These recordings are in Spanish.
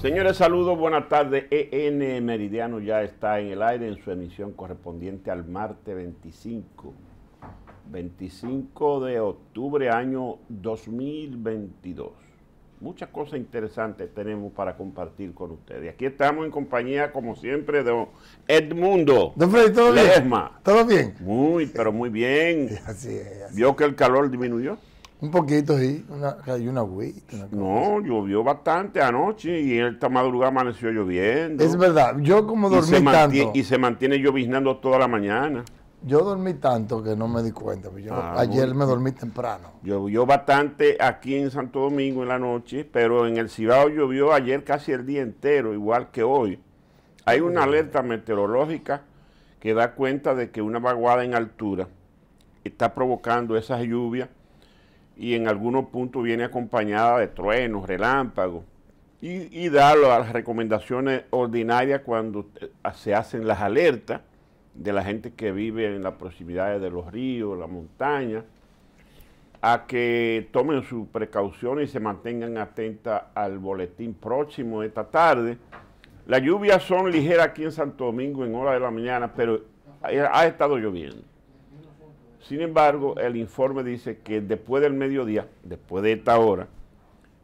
Señores, saludos, buenas tardes. EN Meridiano ya está en el aire en su emisión correspondiente al martes 25. 25 de octubre año 2022. Muchas cosas interesantes tenemos para compartir con ustedes. Aquí estamos en compañía, como siempre, de Edmundo. Don ¿todo bien? ¿Todo bien? Muy, pero muy bien. Así ¿Vio que el calor disminuyó? Un poquito, sí. hay cayó una agüita. no, llovió bastante anoche y esta madrugada amaneció lloviendo. Es verdad. Yo como dormí y se mantiene, Y se mantiene lloviznando toda la mañana. Yo dormí tanto que no me di cuenta. Pues yo, ah, ayer me dormí temprano. Llovió bastante aquí en Santo Domingo en la noche, pero en el Cibao llovió ayer casi el día entero, igual que hoy. Hay una alerta meteorológica que da cuenta de que una vaguada en altura está provocando esas lluvias y en algunos puntos viene acompañada de truenos, relámpagos, y, y da las recomendaciones ordinarias cuando eh, se hacen las alertas de la gente que vive en las proximidades de los ríos, las montañas, a que tomen sus precauciones y se mantengan atentas al boletín próximo esta tarde. Las lluvias son ligeras aquí en Santo Domingo en hora de la mañana, pero ha estado lloviendo. Sin embargo, el informe dice que después del mediodía, después de esta hora,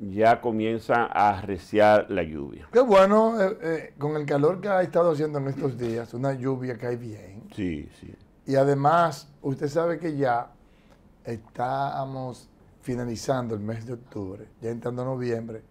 ya comienza a arreciar la lluvia. Qué bueno, eh, eh, con el calor que ha estado haciendo en estos días, una lluvia cae bien. Sí, sí. Y además, usted sabe que ya estamos finalizando el mes de octubre, ya entrando noviembre,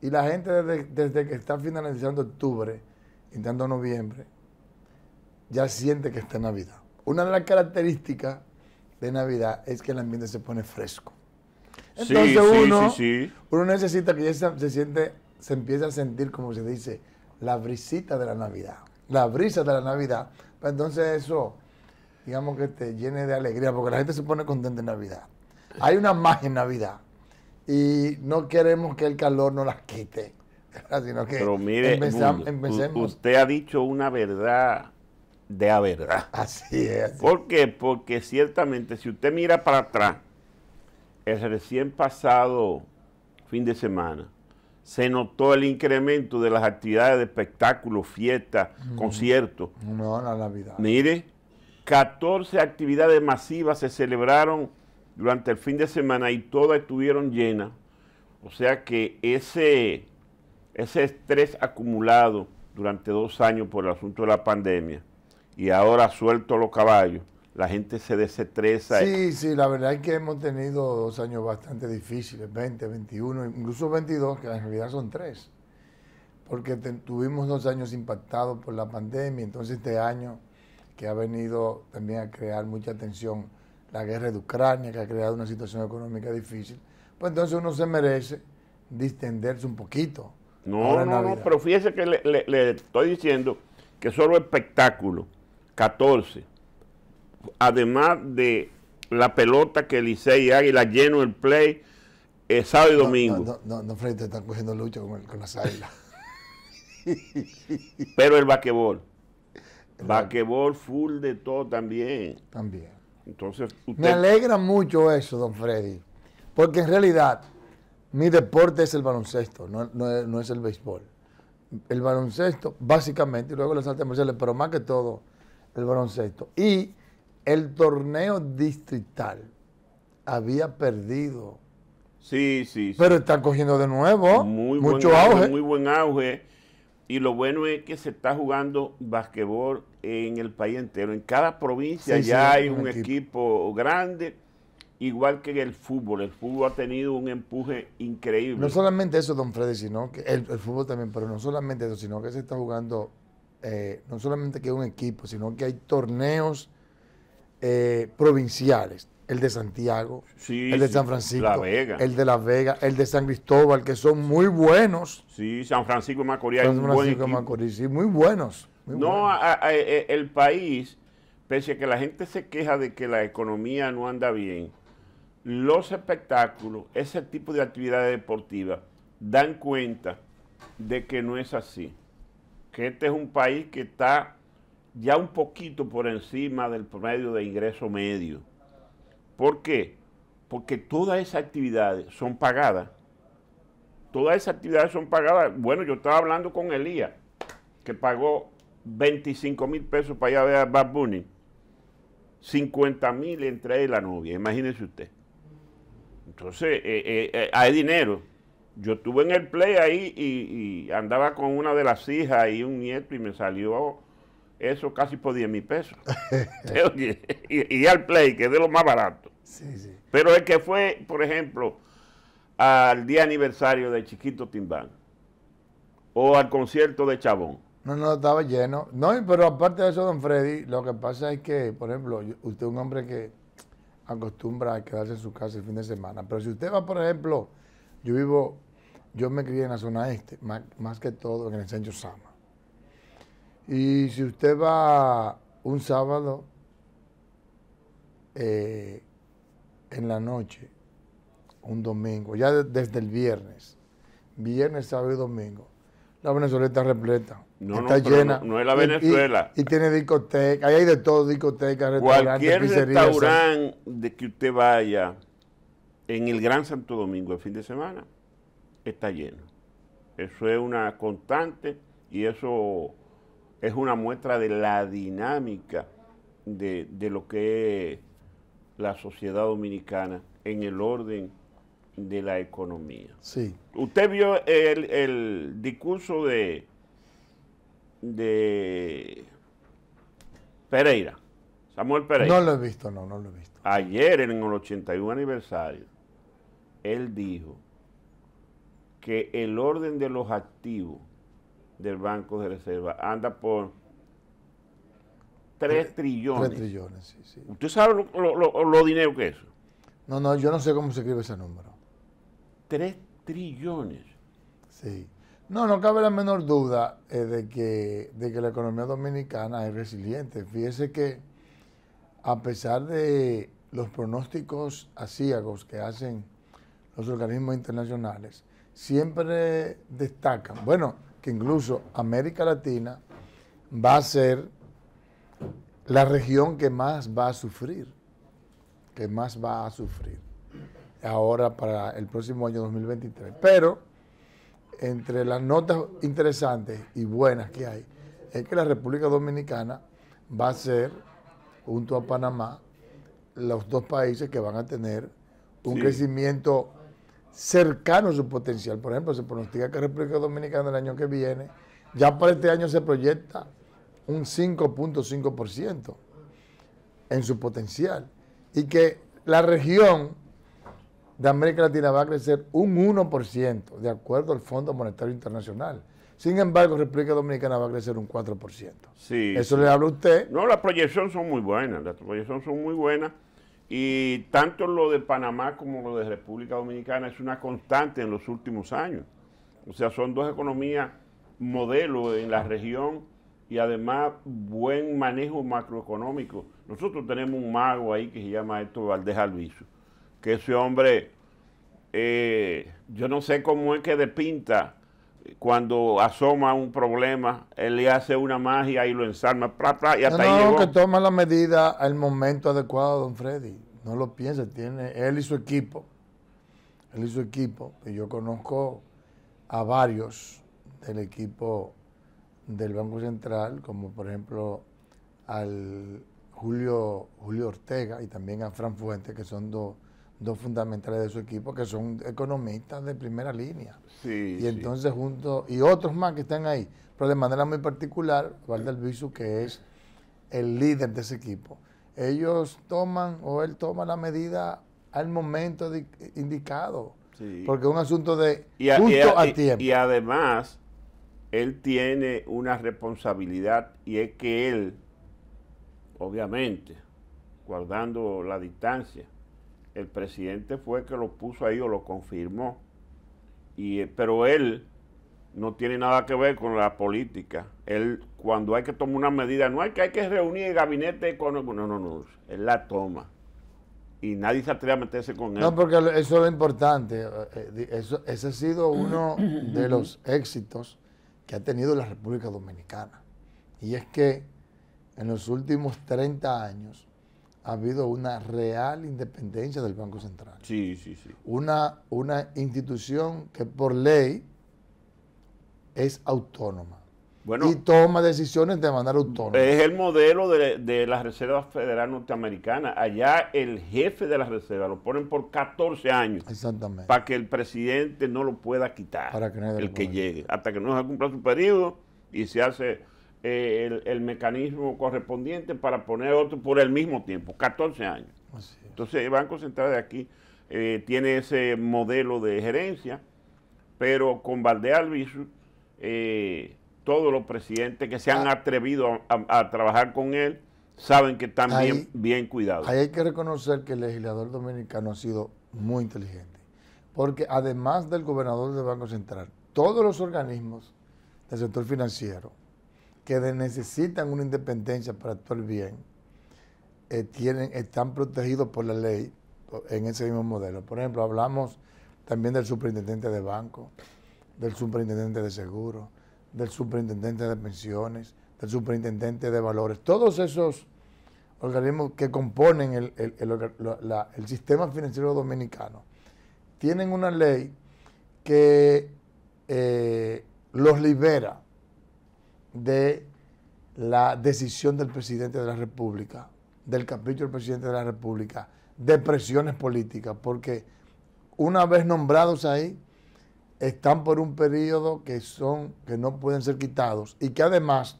y la gente desde, desde que está finalizando octubre, entrando noviembre, ya siente que está Navidad. Una de las características de Navidad es que el ambiente se pone fresco. Entonces uno, uno necesita que ya se, siente, se empiece a sentir, como se dice, la brisita de la Navidad, la brisa de la Navidad. entonces eso, digamos que te llene de alegría, porque la gente se pone contenta en Navidad. Hay una magia en Navidad y no queremos que el calor nos la quite, sino que Pero mire, empecemos. usted ha dicho una verdad de la verdad. Así es. ¿Por qué? Porque ciertamente si usted mira para atrás, el recién pasado fin de semana, se notó el incremento de las actividades de espectáculos, fiestas, mm. conciertos. No, la Navidad. Mire, 14 actividades masivas se celebraron durante el fin de semana y todas estuvieron llenas. O sea que ese, ese estrés acumulado durante dos años por el asunto de la pandemia y ahora suelto los caballos, la gente se desestresa. Sí, sí, la verdad es que hemos tenido dos años bastante difíciles, 20, 21, incluso 22, que en realidad son tres, porque tuvimos dos años impactados por la pandemia, entonces este año que ha venido también a crear mucha tensión, la guerra de Ucrania, que ha creado una situación económica difícil, pues entonces uno se merece distenderse un poquito. No, no, no, pero fíjese que le, estoy diciendo que solo espectáculo 14. Además de la pelota que Licey y Águila lleno el play el eh, sábado y domingo. No, no, Freddy, te están cogiendo lucha con, con las águilas. Pero el vaquebol. El full de todo también. También. Entonces, usted... Me alegra mucho eso, don Freddy. Porque en realidad, mi deporte es el baloncesto, no, no es el béisbol. El baloncesto, básicamente, y luego las artes marciales, pero más que todo, el baloncesto. Y el torneo distrital había perdido. Sí, sí, Pero está cogiendo de nuevo muy mucho buen auge, Muy buen auge. Y lo bueno es que se está jugando básquetbol en el país entero. En cada provincia ya hay un equipo. grande, igual que en el fútbol. El fútbol ha tenido un empuje increíble. No solamente eso, don Freddy, sino que el, el fútbol también, pero no solamente eso, sino que se está jugando eh, no solamente que hay un equipo, sino que hay torneos eh, provinciales. El de Santiago, el de San Francisco, el de La Vega, el de San Cristóbal, que son muy buenos. Sí, San Francisco y Macorís. muy buenos. no, e, e, el país, pese a que la gente se queja de que la economía no anda bien, los espectáculos, ese tipo de actividades deportivas, dan cuenta de que no es así que este es un país que está ya un poquito por encima del promedio de ingreso medio. ¿Por qué? Porque todas esas actividades son pagadas. Todas esas actividades son pagadas. Bueno, yo estaba hablando con Elías, que pagó 25 mil pesos para allá a ver a Bad Bunny. 50 mil entre él y la novia, imagínese usted. Entonces, eh, eh, eh, hay dinero yo estuve en el play ahí y, andaba con una de las hijas y un nieto y me salió eso casi por 10 mil pesos. y, al play, que es de lo más barato. Pero el que fue, por ejemplo, al día aniversario de Chiquito Timbán o al concierto de Chabón. No, no, estaba lleno. No, pero aparte de eso, don Freddy, lo que pasa es que, por ejemplo, usted es un hombre que acostumbra a quedarse en su casa el fin de semana. Pero si usted va, por ejemplo, yo vivo yo me crié en la zona este, más, que todo en el centro Sama. Y si usted va un sábado eh, en la noche, un domingo, ya desde el viernes, viernes, sábado y domingo, la Venezuela está repleta. No, está llena. No, es la Venezuela. Y, tiene discoteca, hay de todo, discoteca, Cualquier restaurante de que usted vaya en el Gran Santo Domingo el fin de semana, está lleno. Eso es una constante y eso es una muestra de la dinámica de, lo que es la sociedad dominicana en el orden de la economía. Sí. Usted vio el, el discurso de, de Pereira, Samuel Pereira. No lo he visto, no, no lo he visto. Ayer en el 81 aniversario, él dijo que el orden de los activos del Banco de Reserva anda por 3 trillones. 3 trillones, sí, sí. ¿Usted sabe lo, dinero que es? No, no, yo no sé cómo se escribe ese número. 3 trillones. Sí. No, no cabe la menor duda eh, de, que, de que la economía dominicana es resiliente. Fíjese que a pesar de los pronósticos asíagos que hacen los organismos internacionales, siempre destacan, bueno, que incluso América Latina va a ser la región que más va a sufrir, que más va a sufrir ahora para el próximo año 2023. Pero entre las notas interesantes y buenas que hay, es que la República Dominicana va a ser, junto a Panamá, los dos países que van a tener un crecimiento cercano a su potencial. Por ejemplo, se pronostica que República Dominicana el año que viene, ya para este año se proyecta un 5.5% en su potencial. Y que la región de América Latina va a crecer un 1%, de acuerdo al Fondo Monetario Internacional. Sin embargo, República Dominicana va a crecer un 4%. Sí, Eso le habla usted. No, las proyecciones son muy buenas, las proyecciones son muy buenas. Y tanto lo de Panamá como lo de República Dominicana es una constante en los últimos años. O sea, son dos economías modelo en la región y además buen manejo macroeconómico. Nosotros tenemos un mago ahí que se llama esto Valdés Alviso, que ese hombre, eh, yo no sé cómo es que de pinta cuando asoma un problema, él le hace una magia y lo ensalma, pra, pra, y hasta no, que toma la medida al momento adecuado, don Freddy. No lo piensa, tiene él y su equipo. Él y su equipo. Y yo conozco a varios del equipo del Banco Central, como por ejemplo al Julio, Julio Ortega y también a Fran Fuentes, que son dos fundamentales de su equipo que son economistas de primera línea. y entonces juntos y otros más que están ahí, pero de manera muy particular, Valdelviso, que es el líder de ese equipo ellos toman o él toma la medida al momento indicado. Porque es un asunto de y tiempo. Y, además, él tiene una responsabilidad y es que él, obviamente, guardando la distancia, el presidente fue que lo puso ahí o lo confirmó. Y, eh, pero él no tiene nada que ver con la política. Él, cuando hay que tomar una medida, no hay que, hay que reunir el gabinete económico. No, no, no. Él la toma. Y nadie se atreve a meterse con él. No, porque eso es lo importante. Eh, eh, eso, ese ha sido uno de los éxitos que ha tenido la República Dominicana. Y es que en los últimos 30 años ha habido una real independencia del Banco Central. Sí, sí, sí. Una, una institución que por ley es autónoma. y toma decisiones de manera autónoma. Es el modelo de, de, la Reserva Federal Norteamericana. Allá el jefe de la Reserva lo ponen por 14 años. Exactamente. Para que el presidente no lo pueda quitar. Para que no el que llegue. Hasta que no se cumpla su periodo y se hace eh, el, mecanismo correspondiente para poner otro por el mismo tiempo. 14 años. Entonces el Banco Central de aquí eh, tiene ese modelo de gerencia, pero con Valdés Albizu eh, todos los presidentes que se han ah. atrevido a, trabajar con él saben que están bien, cuidados. hay que reconocer que el legislador dominicano ha sido muy inteligente, porque además del gobernador del Banco Central, todos los organismos del sector financiero que necesitan una independencia para actuar bien, eh, tienen, están protegidos por la ley en ese mismo modelo. Por ejemplo, hablamos también del superintendente de banco, del superintendente de seguros, del superintendente de pensiones, del superintendente de valores, todos esos organismos que componen el, sistema financiero dominicano, tienen una ley que eh, los libera de la decisión del presidente de la República, del capítulo del presidente de la República, de presiones políticas, porque una vez nombrados ahí, están por un periodo que son que no pueden ser quitados y que además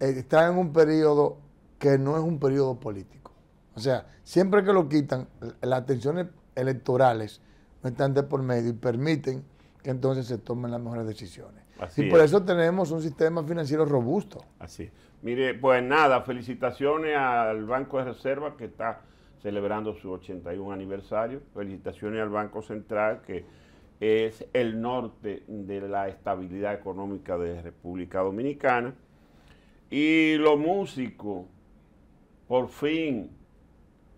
eh, están en un periodo que no es un periodo político. O sea, siempre que lo quitan, las tensiones electorales no están de por medio y permiten que entonces se tomen las mejores decisiones. y por eso tenemos un sistema financiero robusto. Así. Mire, pues nada, felicitaciones al Banco de Reserva que está celebrando su 81 aniversario, felicitaciones al Banco Central que es el norte de la estabilidad económica de República Dominicana. Y los músicos por fin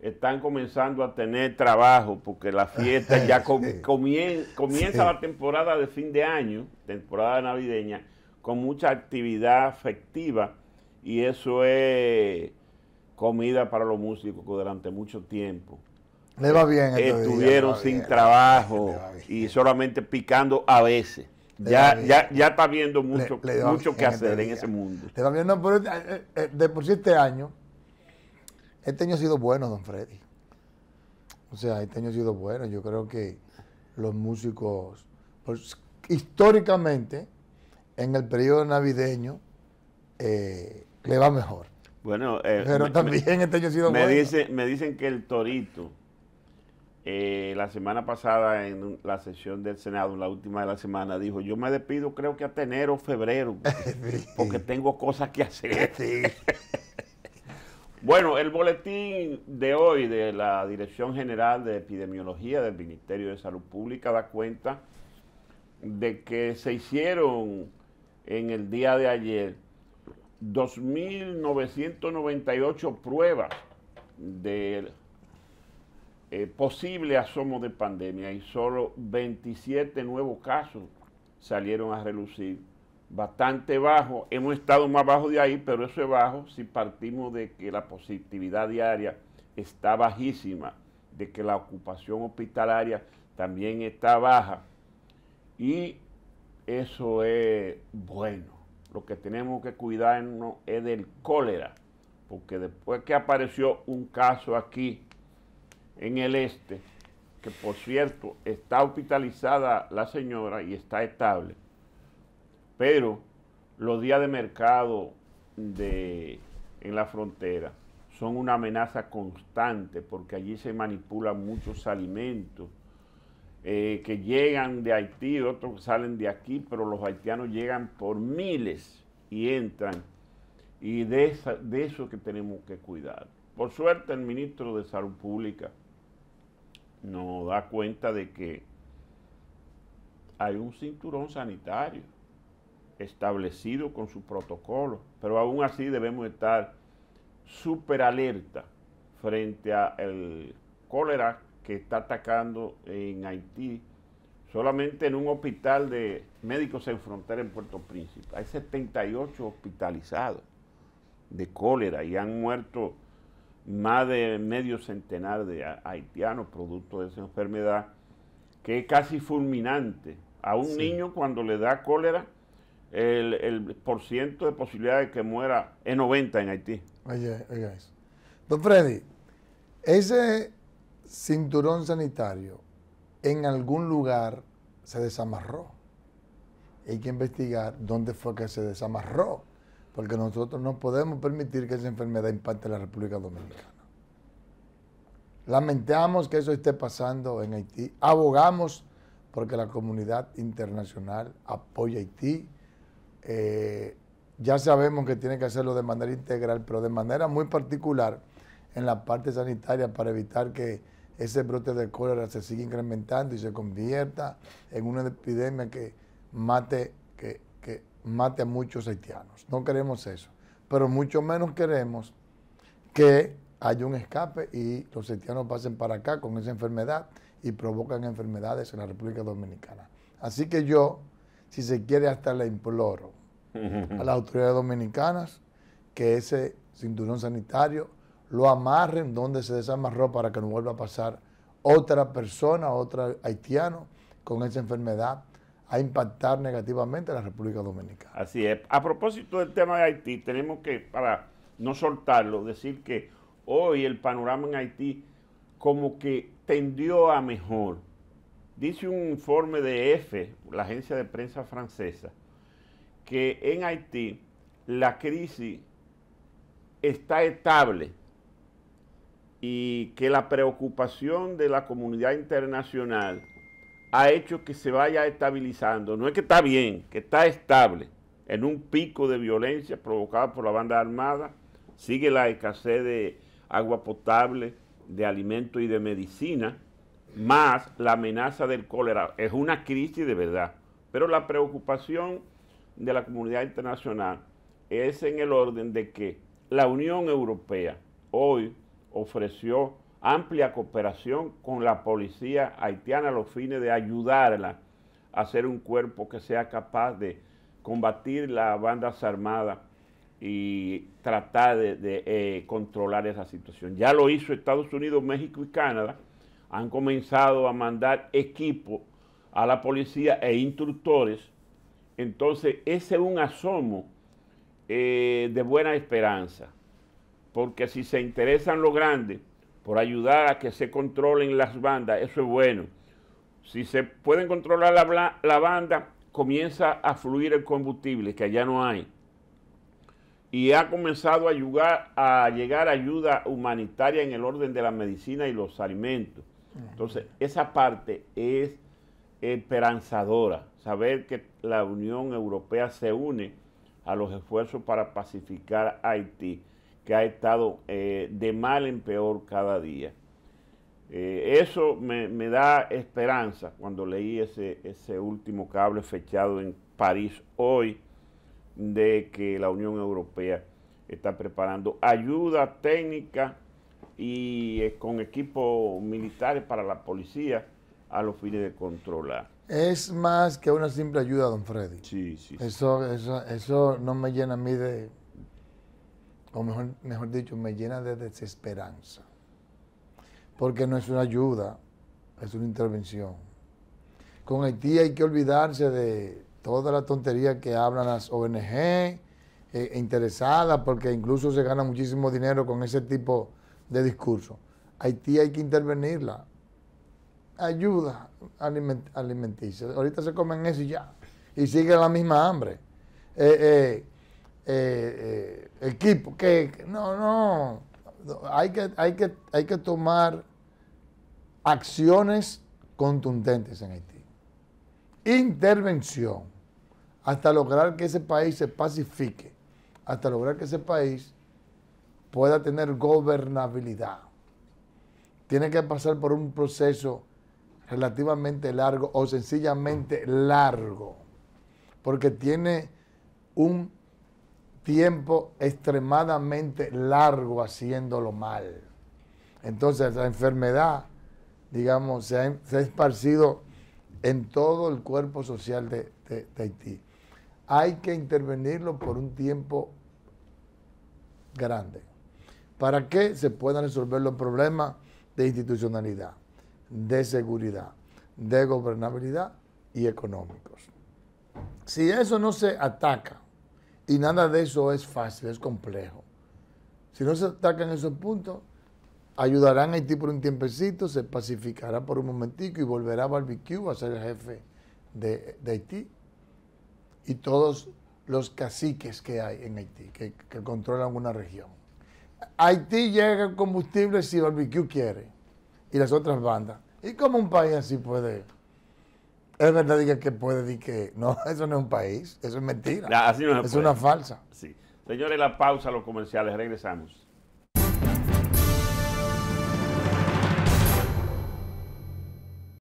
están comenzando a tener trabajo porque la fiesta ya comienza la temporada de fin de año, temporada navideña, con mucha actividad afectiva y eso es comida para los músicos durante mucho tiempo. Le va bien. Este Estuvieron sin trabajo y solamente picando a veces. Ya, ya, está viendo mucho, que hacer este en ese mundo. Eh, eh, de por sí este año, este año ha sido bueno, don Freddy. O sea, este año ha sido bueno. Yo creo que los músicos, pues, históricamente, en el periodo navideño, eh, le va mejor. Bueno, pero también este año ha sido me bueno. me dicen que el Torito eh, la semana pasada en la sesión del Senado, en la última de la semana, dijo, yo me despido creo que a enero o febrero, porque tengo cosas que hacer. bueno, el boletín de hoy de la Dirección General de Epidemiología del Ministerio de Salud Pública da cuenta de que se hicieron en el día de ayer 2.998 pruebas del... Eh, posible asomo de pandemia y solo 27 nuevos casos salieron a relucir. Bastante bajo, hemos estado más bajo de ahí, pero eso es bajo si partimos de que la positividad diaria está bajísima, de que la ocupación hospitalaria también está baja. Y eso es bueno. Lo que tenemos que cuidarnos es del cólera, porque después que apareció un caso aquí, en el este, que por cierto está hospitalizada la señora y está estable, pero los días de mercado en la frontera son una amenaza constante porque allí se manipulan muchos alimentos eh, que llegan de Haití, otros salen de aquí, pero los haitianos llegan por miles y entran. Y de, de eso que tenemos que cuidar. Por suerte el ministro de Salud Pública nos da cuenta de que hay un cinturón sanitario establecido con su protocolo, pero aún así debemos estar súper alerta frente al cólera que está atacando en Haití. Solamente en un hospital de Médicos en Frontera en Puerto Príncipe hay 78 hospitalizados de cólera y han muerto más de medio centenar de haitianos producto de esa enfermedad, que es casi fulminante. A un niño cuando le da cólera, el, por ciento de posibilidad de que muera es 90 en Haití. Don Freddy, ese cinturón sanitario en algún lugar se desamarró. Hay que investigar dónde fue que se desamarró porque nosotros no podemos permitir que esa enfermedad impacte la República Dominicana. Lamentamos que eso esté pasando en Haití, abogamos porque la comunidad internacional apoya a Haití. Eh, ya sabemos que tiene que hacerlo de manera integral, pero de manera muy particular en la parte sanitaria para evitar que ese brote de cólera se siga incrementando y se convierta en una epidemia que mate mate a muchos haitianos. No queremos eso. Pero mucho menos queremos que haya un escape y los haitianos pasen para acá con esa enfermedad y provocan enfermedades en la República Dominicana. Así que yo, si se quiere, hasta le imploro a las autoridades dominicanas que ese cinturón sanitario lo amarren donde se desamarró para que no vuelva a pasar otra persona, otro haitiano con esa enfermedad a impactar negativamente a la República Dominicana. Así es. A propósito del tema de Haití, tenemos que, para no soltarlo, decir que hoy el panorama en Haití como que tendió a mejor. Dice un informe de EFE, la agencia de prensa francesa, que en Haití la crisis está estable y que la preocupación de la comunidad internacional ha hecho que se vaya estabilizando. No es que está bien, que está estable en un pico de violencia provocada por la banda armada. Sigue la escasez de agua potable, de alimentos y de medicina, más la amenaza del cólera. Es una crisis de verdad. Pero la preocupación de la comunidad internacional es en el orden de que la Unión Europea hoy ofreció amplia cooperación con la policía haitiana a los fines de ayudarla a hacer un cuerpo que sea capaz de combatir las bandas armadas y tratar de, eh, controlar esa situación. Ya lo hizo Estados Unidos, México y Canadá. Han comenzado a mandar equipo a la policía e instructores. Entonces, ese es un asomo eh, de buena esperanza, porque si se interesan los grandes, por ayudar a que se controlen las bandas, eso es bueno. Si se pueden controlar la, banda, comienza a fluir el combustible, que allá no hay. Y ha comenzado a, a llegar ayuda humanitaria en el orden de la medicina y los alimentos. Entonces, esa parte es esperanzadora, saber que la Unión Europea se une a los esfuerzos para pacificar Haití que ha estado eh, de mal en peor cada día. Eh, eso me, da esperanza cuando leí ese, ese último cable fechado en París hoy de que la Unión Europea está preparando ayuda técnica y eh, con equipos militares para la policía a los fines de controlar. Es más que una simple ayuda, don Freddy. Sí, sí. eso, eso no me llena a mí de, o mejor, mejor dicho, me llena de desesperanza. Porque no es una ayuda, es una intervención. Con Haití hay que olvidarse de toda la tontería que hablan las ONG eh, e interesadas, porque incluso se gana muchísimo dinero con ese tipo de discurso. Haití hay que intervenirla. Ayuda alimenticia. Ahorita se comen eso y ya. Y sigue la misma hambre. Eh, eh, eh, eh, equipo, que no, no, hay que, hay, que, hay que tomar acciones contundentes en Haití. Intervención hasta lograr que ese país se pacifique, hasta lograr que ese país pueda tener gobernabilidad. Tiene que pasar por un proceso relativamente largo o sencillamente largo, porque tiene un tiempo extremadamente largo haciéndolo mal. Entonces la enfermedad, digamos, se ha, em, esparcido en todo el cuerpo social de Haití. Hay que intervenirlo por un tiempo grande para que se puedan resolver los problemas de institucionalidad, de seguridad, de gobernabilidad y económicos. Si eso no se ataca, y nada de eso es fácil, es complejo. Si no se atacan esos puntos, ayudarán a Haití por un tiempecito, se pacificará por un momentico y volverá a Barbecue a ser el jefe de, Haití. Y todos los caciques que hay en Haití, que, que controlan una región. Haití llega el combustible si Barbecue quiere y las otras bandas. ¿Y cómo un país así puede? Es verdad que puede decir que no, eso no es un país, eso es mentira. es una falsa. Sí. Señores, la pausa, los comerciales, regresamos.